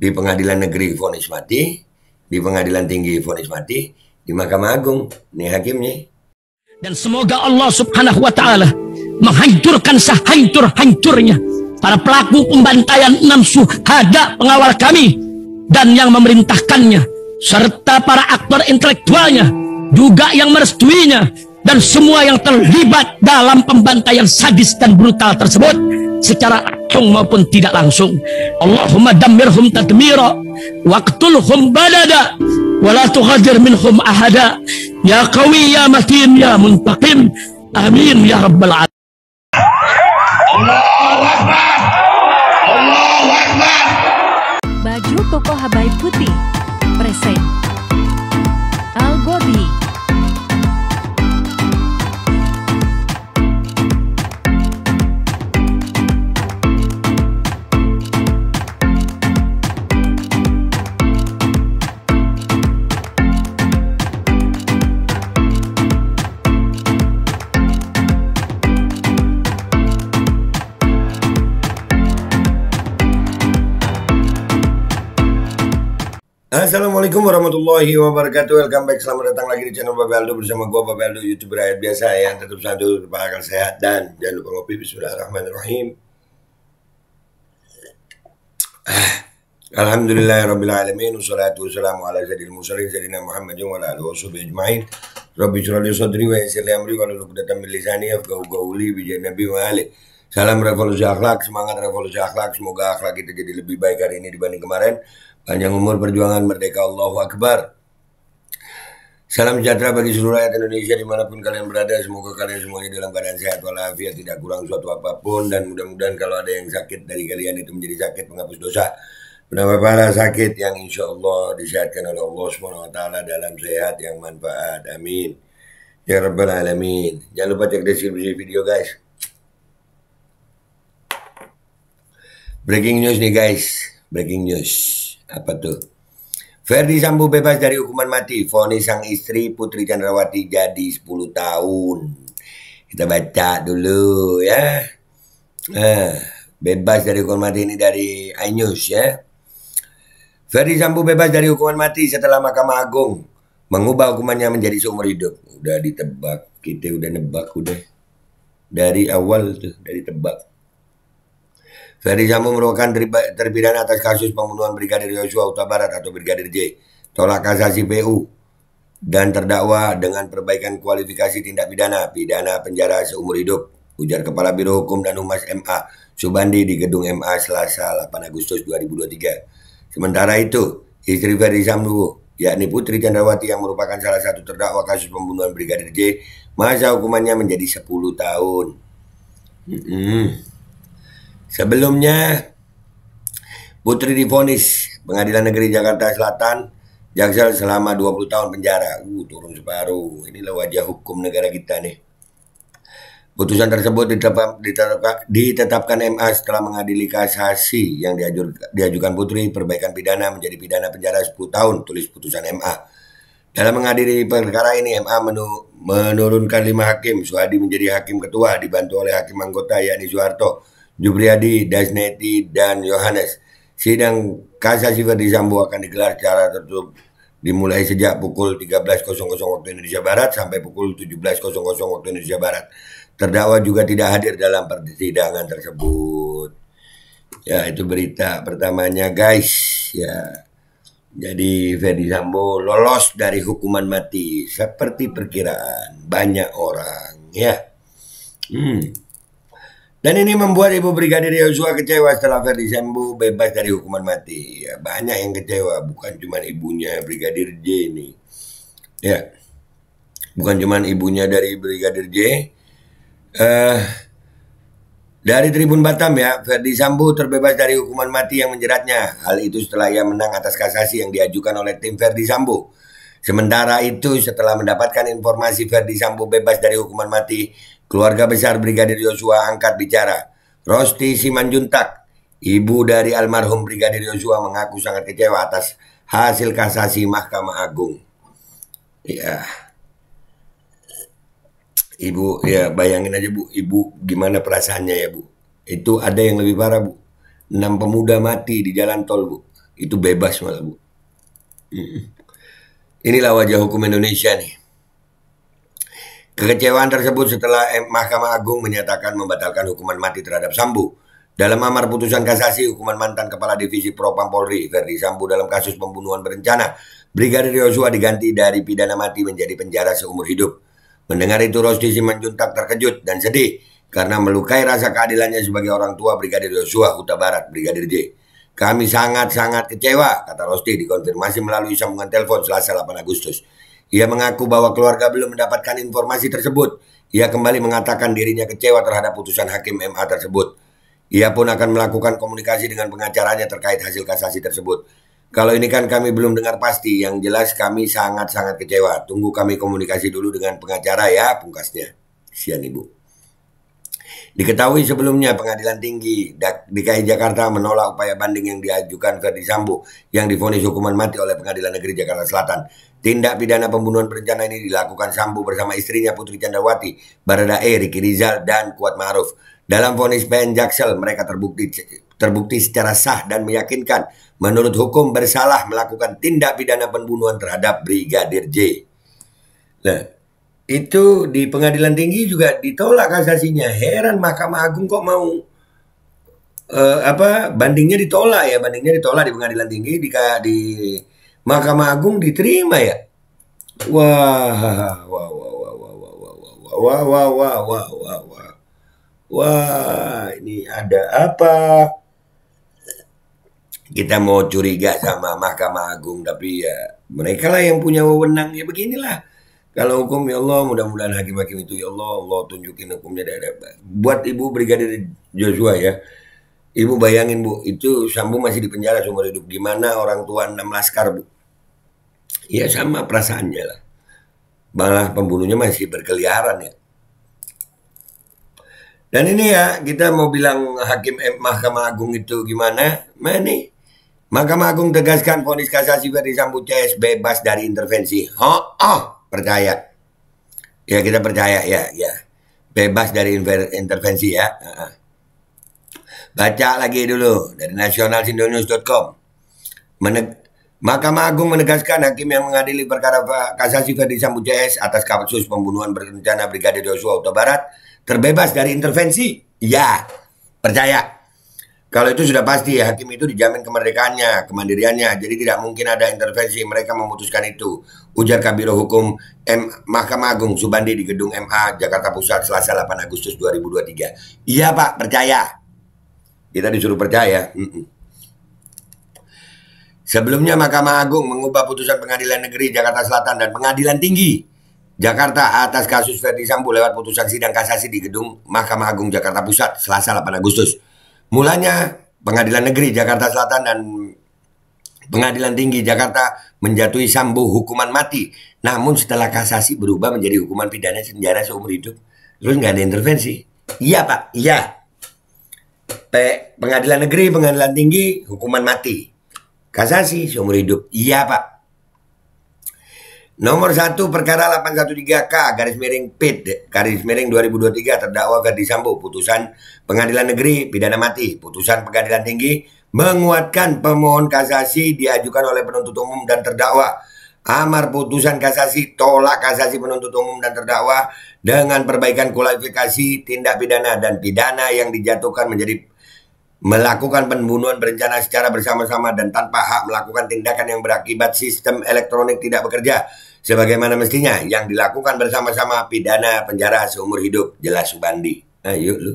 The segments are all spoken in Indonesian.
di pengadilan negeri vonis mati, di pengadilan tinggi vonis mati, di Mahkamah Agung nih hakimnya. Dan semoga Allah Subhanahu wa taala menghancurkan sehancur-hancurnya para pelaku pembantaian enam suhada pengawal kami dan yang memerintahkannya serta para aktor intelektualnya juga yang merestuinya dan semua yang terlibat dalam pembantaian sadis dan brutal tersebut secara langsung maupun tidak langsung. Allahumma damirhum tadmira waqtulhum balada la tughadir minhum ahada ya qawi ya matin ya muntaqim amin ya rabbal alamin Baju Koko Habaib Putih Present Assalamualaikum warahmatullahi wabarakatuh Welcome back, selamat datang lagi di channel Bapak Aldo Bersama gue Bapak Aldo, youtuber rakyat biasa yang tetap satu berakal sehat Dan jangan lupa ngopi, bismillahirrahmanirrahim Alhamdulillahirrahmanirrahim Wassalatu wassalamu ala zadil musalin Zadina Muhammadin wa ala alihi wa sahbihi ajma'in Rabbi surali sadri wa yasirli amri Wa lalu kudatan min lisani gauli bijay nabi wa alih Salam revolusi akhlak, semangat revolusi akhlak Semoga akhlak kita jadi lebih baik hari ini dibanding kemarin Panjang umur perjuangan merdeka Allahu Akbar. Salam sejahtera bagi seluruh rakyat Indonesia dimanapun kalian berada. Semoga kalian semuanya dalam keadaan sehat walafiat, tidak kurang suatu apapun. Dan mudah-mudahan kalau ada yang sakit dari kalian itu menjadi sakit penghapus dosa. Berapa pahala sakit yang insya Allah disehatkan oleh Allah SWT dalam sehat yang manfaat. Amin. Ya Rabbal Alamin. Jangan lupa cek deskripsi video guys. Breaking news nih guys. Breaking news. Apa tuh? Ferdi Sambu bebas dari hukuman mati. Fonis sang istri Putri Chandrawati jadi 10 tahun. Kita baca dulu ya. Nah, bebas dari hukuman mati ini dari iNews ya. Ferdi Sambu bebas dari hukuman mati setelah Mahkamah Agung mengubah hukumannya menjadi seumur hidup. Udah ditebak, kita udah nebak udah. Dari awal tuh, dari tebak. Ferdi Sambo merupakan terpidana atas kasus pembunuhan Brigadir Yosua Huta Barat atau Brigadir J. Tolak kasasi PU dan terdakwa dengan perbaikan kualifikasi tindak pidana pidana penjara seumur hidup ujar Kepala Biro Hukum dan Humas MA Subandi di gedung MA Selasa 8 Agustus 2023. Sementara itu, istri Ferdi Sambo, yakni Putri Candrawati yang merupakan salah satu terdakwa kasus pembunuhan Brigadir J, masa hukumannya menjadi 10 tahun. Mm -hmm. Sebelumnya Putri divonis Pengadilan Negeri Jakarta Selatan Jaksel selama 20 tahun penjara. Uh, turun separuh. Inilah wajah hukum negara kita nih. Putusan tersebut ditetapkan MA setelah mengadili kasasi yang diajukan Putri perbaikan pidana menjadi pidana penjara 10 tahun, tulis putusan MA. Dalam mengadili perkara ini, MA menurunkan lima hakim. Suhadi menjadi hakim ketua, dibantu oleh hakim anggota Yani Soeharto. Jubriadi, Dasneti, dan Yohanes. Sidang kasasi Verdi Sambo akan digelar secara tertutup dimulai sejak pukul 13.00 waktu Indonesia Barat sampai pukul 17.00 waktu Indonesia Barat. Terdakwa juga tidak hadir dalam persidangan tersebut. Ya, itu berita pertamanya, guys. Ya. Jadi Ferdi Sambo lolos dari hukuman mati seperti perkiraan banyak orang, ya. Hmm. Dan ini membuat Ibu Brigadir Yosua kecewa setelah Verdi Sambo bebas dari hukuman mati. Ya, banyak yang kecewa, bukan cuma ibunya Brigadir J ini. Ya, bukan cuma ibunya dari Brigadir J. Uh, dari Tribun Batam ya, Ferdi Sambo terbebas dari hukuman mati yang menjeratnya. Hal itu setelah ia menang atas kasasi yang diajukan oleh tim Ferdi Sambo. Sementara itu, setelah mendapatkan informasi Ferdi Sambo bebas dari hukuman mati, Keluarga besar Brigadir Yosua angkat bicara. Rosti Simanjuntak, ibu dari almarhum Brigadir Yosua mengaku sangat kecewa atas hasil kasasi Mahkamah Agung. Ya. Ibu, ya bayangin aja Bu, Ibu gimana perasaannya ya Bu. Itu ada yang lebih parah Bu. Enam pemuda mati di jalan tol Bu. Itu bebas malah Bu. Inilah wajah hukum Indonesia nih. Kekecewaan tersebut setelah Mahkamah Agung menyatakan membatalkan hukuman mati terhadap Sambu Dalam amar putusan kasasi hukuman mantan Kepala Divisi Propam Polri Verdi Sambu dalam kasus pembunuhan berencana, Brigadir Yosua diganti dari pidana mati menjadi penjara seumur hidup. Mendengar itu Rosti Simanjuntak terkejut dan sedih karena melukai rasa keadilannya sebagai orang tua Brigadir Yosua Huta Barat Brigadir J. Kami sangat-sangat kecewa, kata Rosti dikonfirmasi melalui sambungan telepon Selasa 8 Agustus. Ia mengaku bahwa keluarga belum mendapatkan informasi tersebut. Ia kembali mengatakan dirinya kecewa terhadap putusan hakim MA tersebut. Ia pun akan melakukan komunikasi dengan pengacaranya terkait hasil kasasi tersebut. Kalau ini kan kami belum dengar pasti, yang jelas kami sangat-sangat kecewa. Tunggu kami komunikasi dulu dengan pengacara ya, pungkasnya. Sian Ibu. Diketahui sebelumnya Pengadilan Tinggi DKI Jakarta menolak upaya banding yang diajukan Ferdi Sambo yang difonis hukuman mati oleh Pengadilan Negeri Jakarta Selatan. Tindak pidana pembunuhan berencana ini dilakukan Sambo bersama istrinya Putri Candrawati, Baradae, Riki Rizal, dan Kuat Ma'ruf. Dalam vonis PN Jaksel, mereka terbukti terbukti secara sah dan meyakinkan menurut hukum bersalah melakukan tindak pidana pembunuhan terhadap Brigadir J. Nah, itu di pengadilan tinggi juga ditolak kasasinya. Heran Mahkamah Agung kok mau uh, apa bandingnya ditolak ya, bandingnya ditolak di pengadilan tinggi di di Mahkamah Agung diterima ya. Wah, wah, wah, wah, wah, wah, wah, wah, wah, wah, wah, wah, wah, wah, ini ada apa? Kita mau curiga sama Mahkamah Agung tapi ya mereka lah yang punya wewenang ya beginilah kalau hukum ya Allah, mudah-mudahan hakim-hakim itu ya Allah, Allah tunjukin hukumnya dari Buat Ibu Brigadir Joshua ya. Ibu bayangin Bu, itu Sambu masih di penjara seumur hidup. Gimana orang tua enam laskar Bu? Ya sama perasaannya lah. Malah pembunuhnya masih berkeliaran ya. Dan ini ya, kita mau bilang hakim eh, Mahkamah Agung itu gimana? Mana Mahkamah Agung tegaskan fonis kasasi Ferdi Sambu CS bebas dari intervensi. Oh, oh percaya ya kita percaya ya ya bebas dari intervensi ya baca lagi dulu dari nasionalsindonews.com Menek Mahkamah Agung menegaskan hakim yang mengadili perkara kasasi Ferdi Sambo CS atas kasus pembunuhan berencana Brigadir Yosua Utabarat terbebas dari intervensi. Ya, percaya. Kalau itu sudah pasti ya, hakim itu dijamin kemerdekaannya, kemandiriannya. Jadi tidak mungkin ada intervensi mereka memutuskan itu. Ujar Kabiro Hukum M Mahkamah Agung Subandi di gedung MA Jakarta Pusat Selasa 8 Agustus 2023. Iya Pak, percaya. Kita disuruh percaya. Sebelumnya Mahkamah Agung mengubah putusan Pengadilan Negeri Jakarta Selatan dan Pengadilan Tinggi Jakarta atas kasus Ferdi Sambu lewat putusan sidang kasasi di gedung Mahkamah Agung Jakarta Pusat Selasa 8 Agustus Mulanya Pengadilan Negeri Jakarta Selatan dan Pengadilan Tinggi Jakarta menjatuhi Sambo hukuman mati. Namun setelah kasasi berubah menjadi hukuman pidana penjara seumur hidup. Terus nggak ada intervensi. Iya Pak, iya. Pengadilan Negeri, Pengadilan Tinggi, hukuman mati. Kasasi seumur hidup. Iya Pak. Nomor satu perkara 813K garis miring pit garis miring 2023 terdakwa Ferdi Sambo putusan pengadilan negeri pidana mati putusan pengadilan tinggi menguatkan pemohon kasasi diajukan oleh penuntut umum dan terdakwa amar putusan kasasi tolak kasasi penuntut umum dan terdakwa dengan perbaikan kualifikasi tindak pidana dan pidana yang dijatuhkan menjadi melakukan pembunuhan berencana secara bersama-sama dan tanpa hak melakukan tindakan yang berakibat sistem elektronik tidak bekerja sebagaimana mestinya yang dilakukan bersama-sama pidana penjara seumur hidup jelas Subandi ayo nah, lu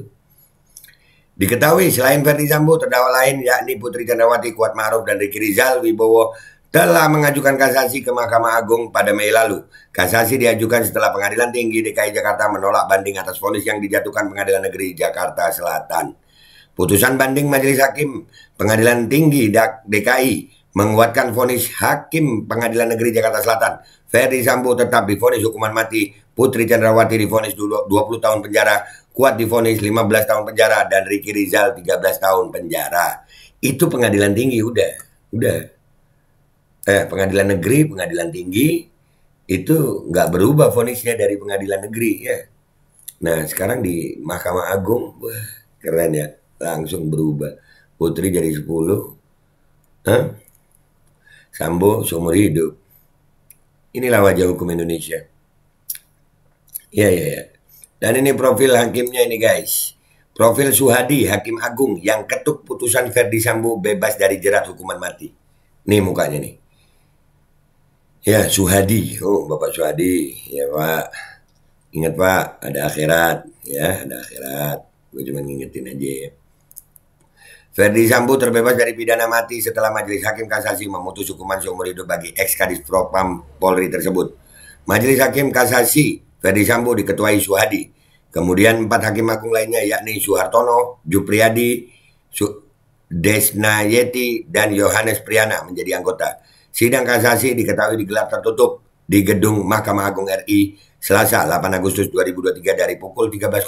diketahui selain Ferdi Sambo terdakwa lain yakni Putri Candrawati Kuat Ma'ruf dan Riki Rizal Wibowo telah mengajukan kasasi ke Mahkamah Agung pada Mei lalu. Kasasi diajukan setelah Pengadilan Tinggi DKI Jakarta menolak banding atas vonis yang dijatuhkan Pengadilan Negeri Jakarta Selatan. Putusan banding Majelis Hakim Pengadilan Tinggi DKI menguatkan vonis Hakim Pengadilan Negeri Jakarta Selatan. Ferry Sambo tetap difonis hukuman mati, Putri Chandrawati dua 20 tahun penjara, Kuat lima 15 tahun penjara, dan Riki Rizal 13 tahun penjara. Itu pengadilan tinggi udah, udah. Eh, pengadilan negeri, pengadilan tinggi itu nggak berubah vonisnya dari pengadilan negeri ya. Nah sekarang di Mahkamah Agung, wah keren ya langsung berubah. Putri jadi 10, Hah? Sambo seumur hidup. Inilah wajah hukum Indonesia. Ya, ya, ya. Dan ini profil hakimnya ini guys. Profil Suhadi, Hakim Agung yang ketuk putusan Ferdi Sambo bebas dari jerat hukuman mati. Nih mukanya nih. Ya, Suhadi. Oh, Bapak Suhadi. Ya, Pak. Ingat, Pak, ada akhirat. Ya, ada akhirat. Gue cuma ngingetin aja ya. Ferdi Sambo terbebas dari pidana mati setelah Majelis Hakim Kasasi memutus hukuman seumur hidup bagi ex Kadis Propam Polri tersebut. Majelis Hakim Kasasi Ferdi Sambo diketuai Suhadi. Kemudian empat hakim agung lainnya yakni Suhartono, Jupriyadi, Su Desna Yeti, dan Yohanes Priana menjadi anggota. Sidang kasasi diketahui digelar tertutup di gedung Mahkamah Agung RI Selasa 8 Agustus 2023 dari pukul 13.00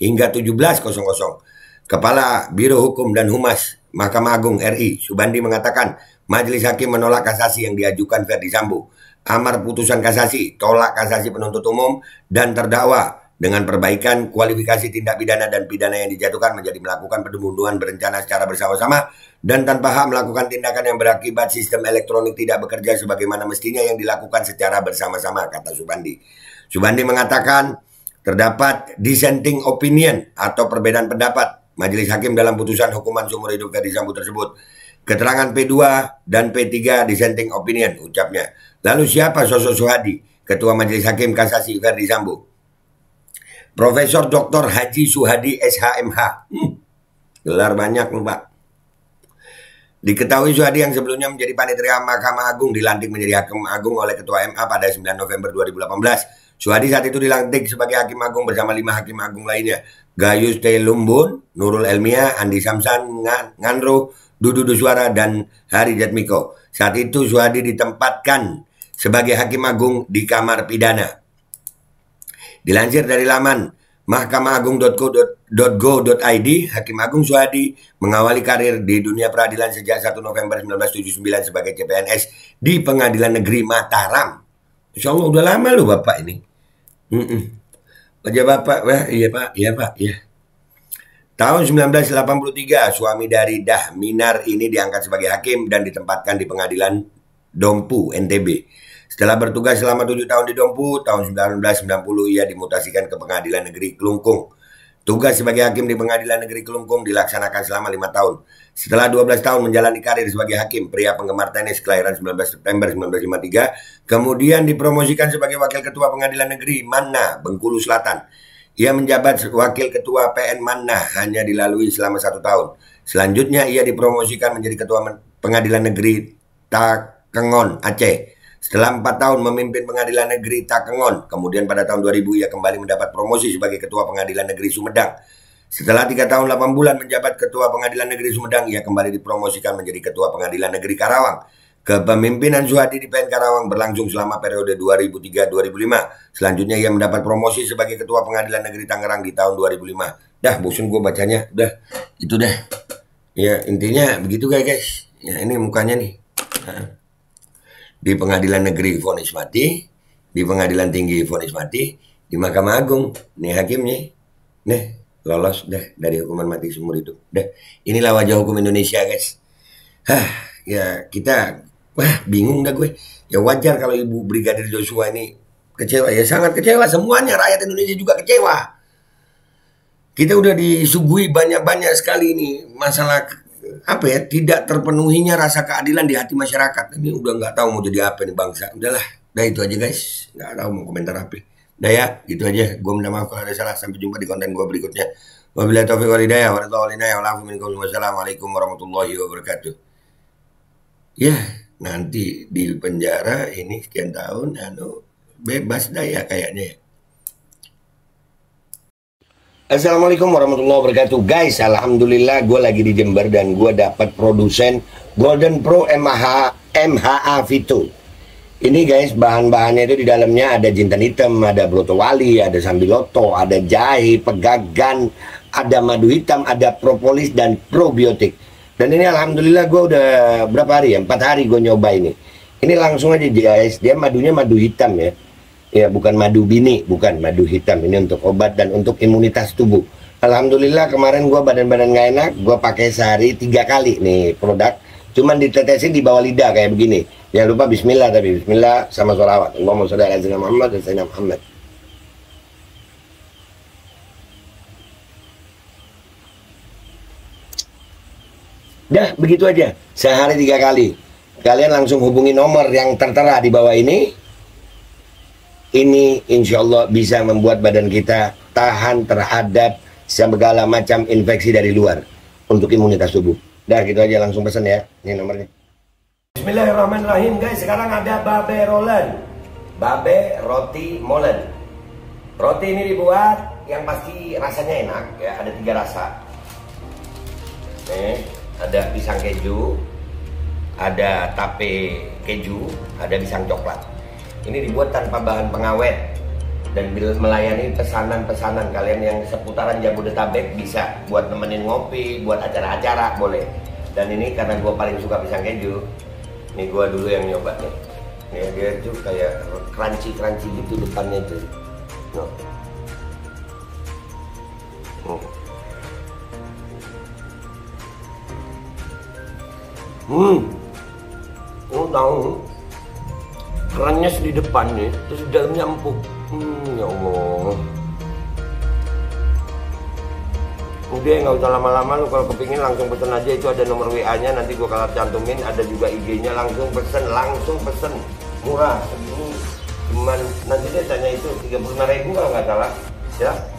hingga 17.00 Kepala Biro Hukum dan Humas Mahkamah Agung RI, Subandi mengatakan, Majelis Hakim menolak kasasi yang diajukan Ferdi Sambo. Amar putusan kasasi, tolak kasasi penuntut umum dan terdakwa dengan perbaikan kualifikasi tindak pidana dan pidana yang dijatuhkan menjadi melakukan pembunuhan berencana secara bersama-sama dan tanpa hak melakukan tindakan yang berakibat sistem elektronik tidak bekerja sebagaimana mestinya yang dilakukan secara bersama-sama, kata Subandi. Subandi mengatakan terdapat dissenting opinion atau perbedaan pendapat Majelis Hakim dalam putusan hukuman seumur hidup Ferdi Sambo tersebut. Keterangan P2 dan P3 dissenting opinion ucapnya. Lalu siapa sosok Suhadi, Ketua Majelis Hakim Kasasi Ferdi Sambo? Profesor Dr. Haji Suhadi SHMH. Hmm, gelar banyak lho Pak. Diketahui Suhadi yang sebelumnya menjadi panitia Mahkamah Agung dilantik menjadi Hakim Agung oleh Ketua MA pada 9 November 2018 Suhadi saat itu dilantik sebagai Hakim Agung bersama lima Hakim Agung lainnya. Gayus T. Lumbun, Nurul Elmia, Andi Samsan, Nganro, Dudu Duswara, dan Hari Jatmiko. Saat itu Suhadi ditempatkan sebagai Hakim Agung di Kamar Pidana. Dilansir dari laman mahkamahAgung.go.id, Hakim Agung Suhadi mengawali karir di dunia peradilan sejak 1 November 1979 sebagai CPNS di Pengadilan Negeri Mataram. Insya Allah udah lama loh Bapak ini. Mhm. Wajah bapak, wah iya pak, iya pak, iya. Tahun 1983, suami dari Dah Dahminar ini diangkat sebagai hakim dan ditempatkan di pengadilan Dompu, NTB. Setelah bertugas selama tujuh tahun di Dompu, tahun 1990 ia dimutasikan ke pengadilan negeri Kelungkung Tugas sebagai hakim di Pengadilan Negeri Kelungkung dilaksanakan selama lima tahun. Setelah 12 tahun menjalani karir sebagai hakim, pria penggemar tenis kelahiran 19 September 1953, kemudian dipromosikan sebagai Wakil Ketua Pengadilan Negeri Manna, Bengkulu Selatan. Ia menjabat Wakil Ketua PN Manna hanya dilalui selama satu tahun. Selanjutnya ia dipromosikan menjadi Ketua Pengadilan Negeri Takengon Aceh setelah empat tahun memimpin Pengadilan Negeri Takengon, kemudian pada tahun 2000 ia kembali mendapat promosi sebagai Ketua Pengadilan Negeri Sumedang. Setelah tiga tahun 8 bulan menjabat Ketua Pengadilan Negeri Sumedang, ia kembali dipromosikan menjadi Ketua Pengadilan Negeri Karawang. Kepemimpinan Suhadi di PN Karawang berlangsung selama periode 2003-2005. Selanjutnya ia mendapat promosi sebagai Ketua Pengadilan Negeri Tangerang di tahun 2005. Dah, bosun gue bacanya. Dah, itu dah. Ya, intinya begitu guys. Ya, ini mukanya nih di pengadilan negeri vonis mati, di pengadilan tinggi vonis mati, di Mahkamah Agung nih hakimnya, nih lolos deh dari hukuman mati seumur itu, Deh, inilah wajah hukum Indonesia, guys. Hah, ya kita wah bingung dah gue. Ya wajar kalau ibu brigadir Joshua ini kecewa ya sangat kecewa semuanya rakyat Indonesia juga kecewa. Kita udah disuguhi banyak-banyak sekali ini masalah apa ya tidak terpenuhinya rasa keadilan di hati masyarakat ini udah nggak tahu mau jadi apa nih bangsa udahlah nah itu aja guys nggak tahu mau komentar apa dah ya gitu aja gue minta maaf kalau ada salah sampai jumpa di konten gue berikutnya wabillahi taufiq walhidayah wassalamualaikum warahmatullahi wabarakatuh ya nanti di penjara ini sekian tahun anu bebas dah ya kayaknya Assalamualaikum warahmatullahi wabarakatuh Guys, Alhamdulillah gue lagi di Jember dan gue dapat produsen Golden Pro MH, MHA Vito Ini guys, bahan-bahannya itu di dalamnya ada jintan hitam, ada broto wali, ada sambiloto, ada jahe, pegagan, ada madu hitam, ada propolis, dan probiotik Dan ini Alhamdulillah gue udah berapa hari ya, 4 hari gue nyoba ini Ini langsung aja guys, dia madunya madu hitam ya ya bukan madu bini, bukan madu hitam ini untuk obat dan untuk imunitas tubuh. Alhamdulillah kemarin gue badan-badan gak enak, gue pakai sehari tiga kali nih produk, cuman ditetesin di bawah lidah kayak begini. Jangan ya, lupa Bismillah tapi Bismillah sama sholawat. Allahumma sholli ala Sayyidina Muhammad dan Sayyidina Muhammad. Dah begitu aja, sehari tiga kali. Kalian langsung hubungi nomor yang tertera di bawah ini, ini insya Allah bisa membuat badan kita tahan terhadap segala macam infeksi dari luar untuk imunitas tubuh. Dah gitu aja langsung pesan ya, ini nomornya. Bismillahirrahmanirrahim guys, sekarang ada babe Roland. babe roti molen. Roti ini dibuat yang pasti rasanya enak ya, ada tiga rasa. Nih, eh, ada pisang keju, ada tape keju, ada pisang coklat ini dibuat tanpa bahan pengawet dan bila melayani pesanan-pesanan kalian yang seputaran Jabodetabek bisa buat nemenin ngopi, buat acara-acara boleh. Dan ini karena gue paling suka pisang keju, ini gue dulu yang nyoba nih. ini dia tuh kayak crunchy-crunchy gitu depannya tuh. No. Hmm. Hmm. Oh, Lu tahu kerannya di depan nih ya, terus di dalamnya empuk hmm, ya Allah udah nggak usah lama-lama lo, kalau kepingin langsung pesen aja itu ada nomor WA nya nanti gua kalau cantumin ada juga IG nya langsung pesen langsung pesen murah segini cuman nanti dia tanya itu 35 ribu kalau nggak salah ya